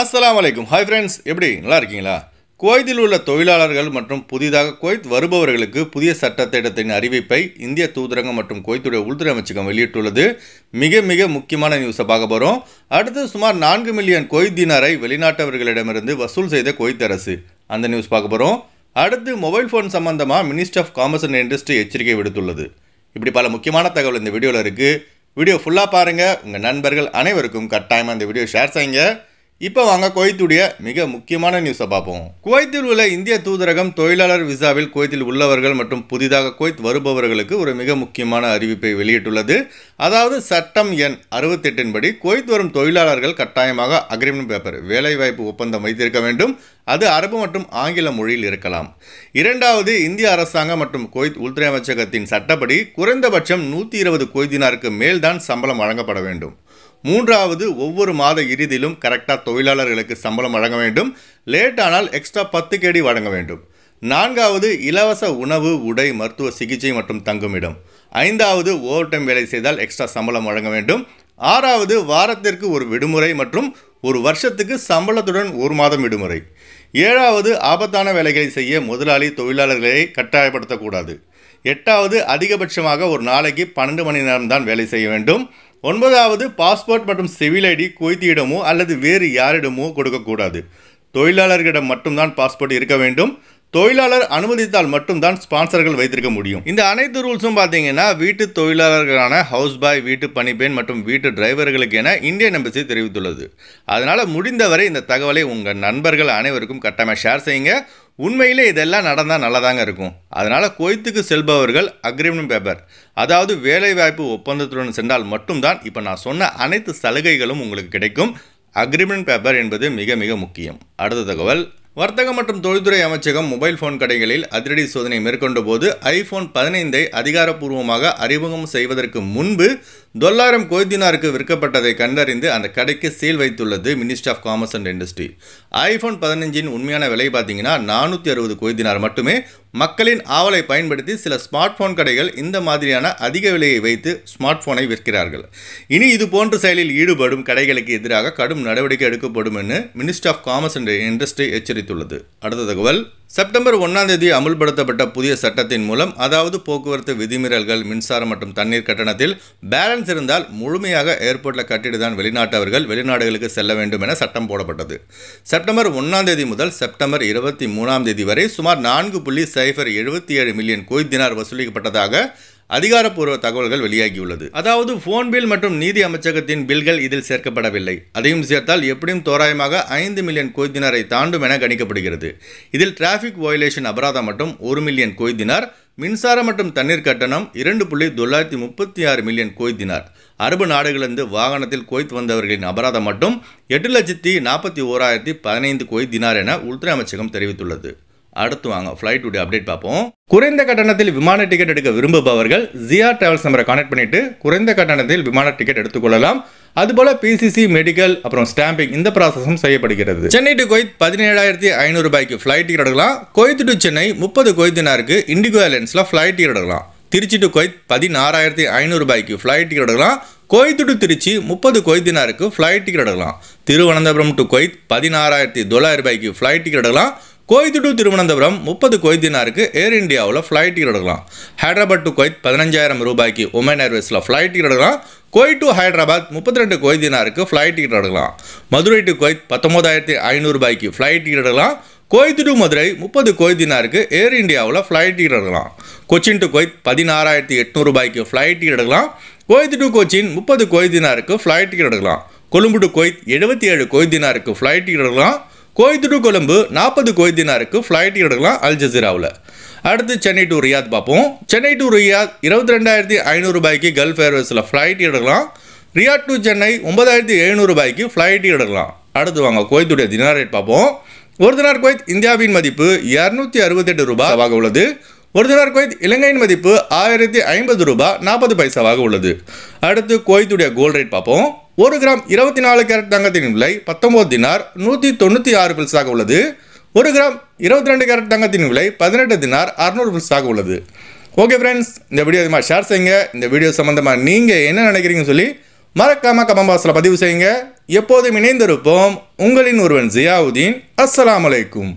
அஸ்லாம் வலைக்கும் hi friends எப்படி நல்லா இருக்கீங்களா குவைத்தில் உள்ள தொழிலாளர்கள் மற்றும் புதிதாக குவைத் வருபவர்களுக்கு புதிய சட்டத்திட்டத்தின் அறிவிப்பை இந்திய தூதரகம் மற்றும் குவைத்துடைய உள்துறை அமைச்சகம் வெளியிட்டுள்ளது மிக மிக முக்கியமான நியூஸை பார்க்க போகிறோம் அடுத்து சுமார் நான்கு மில்லியன் குவைத்தினரை வெளிநாட்டவர்களிடமிருந்து வசூல் செய்த குவைத் அரசு அந்த நியூஸ் பார்க்க போகிறோம் அடுத்து மொபைல் ஃபோன் சம்பந்தமாக minister of commerce and industry எச்சரிக்கை விடுத்துள்ளது இப்படி பல முக்கியமான தகவல் இந்த வீடியோவில் இருக்குது வீடியோ ஃபுல்லாக பாருங்கள் உங்கள் நண்பர்கள் அனைவருக்கும் கட்டாயமாக இந்த வீடியோ ஷேர் செய்யுங்க இப்போ வாங்க குவைத்துடைய மிக முக்கியமான நியூஸை பார்ப்போம் குவைத்தில் உள்ள இந்திய தூதரகம் தொழிலாளர் விசாவில் குவைத்தில் உள்ளவர்கள் மற்றும் புதிதாக குவைத் வருபவர்களுக்கு ஒரு மிக முக்கியமான அறிவிப்பை வெளியிட்டுள்ளது அதாவது சட்டம் எண் அறுபத்தெட்டின்படி குவைத் வரும் தொழிலாளர்கள் கட்டாயமாக அக்ரிமெண்ட் பேப்பர் வேலைவாய்ப்பு ஒப்பந்தம் வைத்திருக்க வேண்டும் அது அரபு மற்றும் ஆங்கில மொழியில் இருக்கலாம் இரண்டாவது இந்திய அரசாங்கம் மற்றும் குவைத் உள்துறை அமைச்சகத்தின் சட்டப்படி குறைந்தபட்சம் நூற்றி இருபது கொய்தினாருக்கு மேல்தான் சம்பளம் வழங்கப்பட வேண்டும் மூன்றாவது ஒவ்வொரு மாத இறுதியிலும் கரெக்டாக தொழிலாளர்களுக்கு சம்பளம் வழங்க வேண்டும் லேட் ஆனால் எக்ஸ்ட்ரா பத்து கேடி வழங்க வேண்டும் நான்காவது இலவச உணவு உடை மருத்துவ சிகிச்சை மற்றும் தங்குமிடம் ஐந்தாவது ஓவர் டைம் வேலை செய்தால் எக்ஸ்ட்ரா சம்பளம் வழங்க வேண்டும் ஆறாவது வாரத்திற்கு ஒரு விடுமுறை மற்றும் ஒரு வருஷத்துக்கு சம்பளத்துடன் ஒரு மாதம் விடுமுறை ஏழாவது ஆபத்தான வேலைகளை செய்ய முதலாளி தொழிலாளர்களை கட்டாயப்படுத்தக்கூடாது எட்டாவது அதிகபட்சமாக ஒரு நாளைக்கு பன்னெண்டு மணி நேரம் தான் வேலை செய்ய வேண்டும் ஒன்பதாவது பாஸ்போர்ட் மற்றும் சிவில் ஐடி குவைத்தியிடமோ அல்லது வேறு யாரிடமோ கொடுக்கக்கூடாது தொழிலாளர்களிடம் மட்டும்தான் பாஸ்போர்ட் இருக்க வேண்டும் தொழிலாளர் அனுமதித்தால் மட்டும்தான் ஸ்பான்சர்கள் வைத்திருக்க முடியும் இந்த அனைத்து ரூல்ஸும் பார்த்தீங்கன்னா வீட்டு தொழிலாளர்களான ஹவுஸ் பாய் வீட்டு பணிப்பெண் மற்றும் வீட்டு டிரைவர்களுக்கு என இந்தியன் எம்பசி தெரிவித்துள்ளது அதனால் முடிந்தவரை இந்த தகவலை உங்கள் நண்பர்கள் அனைவருக்கும் கட்டமாக ஷேர் செய்யுங்க உண்மையிலே இதெல்லாம் நடந்தால் நல்லதாங்க இருக்கும் அதனால் கொய்த்துக்கு செல்பவர்கள் அக்ரிமெண்ட் பேப்பர் அதாவது வேலைவாய்ப்பு ஒப்பந்தத்துடன் சென்றால் மட்டும்தான் இப்போ நான் சொன்ன அனைத்து சலுகைகளும் உங்களுக்கு கிடைக்கும் அக்ரிமெண்ட் பேப்பர் என்பது மிக மிக முக்கியம் அடுத்த தகவல் வர்த்தகம் மற்றும் தொழில்துறை அமைச்சகம் மொபைல் ஃபோன் கடைகளில் அதிரடி சோதனை மேற்கொண்டபோது ஐஃபோன் பதினைந்தை அதிகாரப்பூர்வமாக அறிமுகம் செய்வதற்கு முன்பு தொள்ளாயிரம் கொய்தினாருக்கு விற்கப்பட்டதை கண்டறிந்து அந்த கடைக்கு சீல் வைத்துள்ளது ministry of commerce and industry iPhone பதினஞ்சின் உண்மையான விலை பார்த்தீங்கன்னா நானூற்றி அறுபது கொய்தினார் மட்டுமே மக்களின் ஆவலை பயன்படுத்தி சில ஸ்மார்ட் ஃபோன் கடைகள் இந்த மாதிரியான அதிக விலையை வைத்து ஸ்மார்ட் ஃபோனை விற்கிறார்கள் இனி இது போன்ற செயலில் ஈடுபடும் கடைகளுக்கு எதிராக கடும் நடவடிக்கை எடுக்கப்படும் என்று ministry of commerce and industry எச்சரித்துள்ளது அடுத்த தகவல் செப்டம்பர் ஒன்றாம் தேதி அமுல்படுத்தப்பட்ட புதிய சட்டத்தின் மூலம் அதாவது போக்குவரத்து விதிமீறல்கள் மின்சாரம் மற்றும் தண்ணீர் கட்டணத்தில் பேலன்ஸ் இருந்தால் முழுமையாக ஏர்போர்ட்டில் கட்டிடுதான் வெளிநாட்டவர்கள் வெளிநாடுகளுக்கு செல்ல வேண்டும் என சட்டம் போடப்பட்டது செப்டம்பர் ஒன்றாம் தேதி முதல் செப்டம்பர் இருபத்தி மூணாம் தேதி வரை சுமார் நான்கு புள்ளி சைஃபர் எழுபத்தி ஏழு மில்லியன் கோய்தினார் தினார் வசூலிக்கப்பட்டதாக அதிகாரப்பூர்வ தகவல்கள் வெளியாகியுள்ளது அதாவது போன் பில் மற்றும் நீதி அமைச்சகத்தின் பில்கள் இதில் சேர்க்கப்படவில்லை அதையும் சேர்த்தால் எப்படியும் தோராயமாக ஐந்து மில்லியன் கொய்தினரை தாண்டும் என கணிக்கப்படுகிறது இதில் டிராஃபிக் வயலேஷன் அபராதம் மற்றும் ஒரு மில்லியன் கொய்தினார் மின்சாரம் மற்றும் தண்ணீர் கட்டணம் இரண்டு புள்ளி தொள்ளாயிரத்தி முப்பத்தி ஆறு மில்லியன் கொய்தினார் அரபு நாடுகளிலிருந்து வாகனத்தில் கொய்த்து வந்தவர்களின் அபராதம் மட்டும் எட்டு லட்சத்தி நாற்பத்தி ஓராயிரத்தி பதினைந்து கொய்தினார் என உள்துறை அமைச்சகம் தெரிவித்துள்ளது அடுத்து வாங்க ஃப்ளைட் உடைய அப்டேட் பார்ப்போம் குறைந்த கட்டணத்தில் விமான டிக்கெட் எடுக்க விரும்புபவர்கள் ஜியா டிராவல்ஸ் நம்பரை கனெக்ட் பண்ணிட்டு குறைந்த கட்டணத்தில் விமான டிக்கெட் எடுத்துக்கொள்ளலாம் அதுபோல பிசிசி மெடிக்கல் அப்புறம் ஸ்டாம்பிங் இந்த ப்ராசஸும் செய்யப்படுகிறது சென்னை டு கோயத் பதினேழாயிரத்தி ஐநூறு ரூபாய்க்கு ஃப்ளைட் டிக்கெட் எடுக்கலாம் கோயத் டு சென்னை முப்பது கோயத்தினாருக்கு இண்டிகோ ஏர்லைன்ஸில் ஃப்ளைட் டிக்கெட் எடுக்கலாம் திருச்சி டு கோயத் பதினாறாயிரத்தி ஐநூறு ரூபாய்க்கு ஃப்ளைட் டிக்கெட் எடுக்கலாம் கோயத்து டு திருச்சி முப்பது கொய்தினாருக்கு ஃப்ளைட் டிக்கெட் எடுக்கலாம் திருவனந்தபுரம் டு கொய்த் பதினாறாயிரத்தி தொள்ளாயிரம் ரூபாய்க்கு ஃப்ளைட் டிக்கெட் எடுக்கலாம் கோயத்து டு திருவனந்தபுரம் முப்பது கொய்தினாருக்கு ஏர் இந்தியாவில் ஃப்ளைட் டிக்கெட் எடுக்கலாம் ஹைதராபாத் டு கொய்த் பதினஞ்சாயிரம் ரூபாய்க்கு உமன் ஏர்வேஸில் ஃப்ளைட் டிக்கெட் எடுக்கலாம் கோய் டு ஹைதராபாத் முப்பத்தி ரெண்டு கொய்தினாருக்கு ஃப்ளைட் டிக்கெட் எடுக்கலாம் மதுரை டு கொய்த் பத்தொம்போதாயிரத்தி ஐநூறுபாய்க்கு ஃப்ளைட் டிக்கெட் எடுக்கலாம் கோய்த்து டு மதுரை முப்பது கொய்தினாருக்கு ஏர் இந்தியாவில் ஃப்ளைட் டிக்கெட் எடுக்கலாம் கொச்சின் டு கொய்த் பதினாறாயிரத்தி எட்நூறுபாய்க்கு ஃப்ளைட் டிக்கெட் எடுக்கலாம் கோயத்து டு கொச்சின் முப்பது கொய்தினாருக்கு ஃப்ளைட் டிக்கெட் எடுக்கலாம் கொழும்பு டு கொய்த் எழுபத்தி ஏழு கொய்தினாருக்கு ஃப்ளைட் டிக்கெட் எடுக்கலாம் கோயத்து டு கொழும்பு நாற்பது கோயத்தினாருக்கு ஃப்ளைட் எடுக்கலாம் அல் ஜசீராவில் அடுத்து சென்னை டு ரியாத் பார்ப்போம் சென்னை டு ரியாத் இருபத்தி ரெண்டாயிரத்தி ஐநூறுரூபாய்க்கு கல்ஃப் ஏர்வேஸில் ஃப்ளைட் எடுக்கலாம் ரியாத் டு சென்னை ஒன்பதாயிரத்தி எழுநூறுபாய்க்கு ஃப்ளைட் எடுக்கலாம் அடுத்து வாங்க கோயத்துடைய தினார் ரேட் பார்ப்போம் ஒரு தினார் கோயத் இந்தியாவின் மதிப்பு இரநூத்தி அறுபத்தெட்டு ரூபாவாக உள்ளது ஒரு தினார் கோயத் இலங்கையின் மதிப்பு ஆயிரத்தி ஐம்பது ரூபாய் நாற்பது பைசாவாக உள்ளது அடுத்து கோயத்துடைய கோல்ட் ரேட் பார்ப்போம் ஒரு கிராம் இருபத்தி நாலு கேரட் தங்கத்தின் விலை பத்தொம்போது தினார் நூற்றி தொண்ணூற்றி ஆறு பில்ஸாக உள்ளது ஒரு கிராம் இருபத்தி ரெண்டு கேரட் தங்கத்தின் விலை பதினெட்டு தினார் அறுநூறு பில்ஸாக உள்ளது ஓகே ஃப்ரெண்ட்ஸ் இந்த வீடியோ அதிகமாக ஷேர் செய்யுங்க இந்த வீடியோ சம்மந்தமாக நீங்கள் என்ன நினைக்கிறீங்கன்னு சொல்லி மறக்காமல் கமெண்ட் பாக்ஸில் பதிவு செய்யுங்க எப்போதும் இணைந்திருப்போம் உங்களின் ஒருவன் ஜியாவுதீன் அஸ்லாம் அலைக்கும்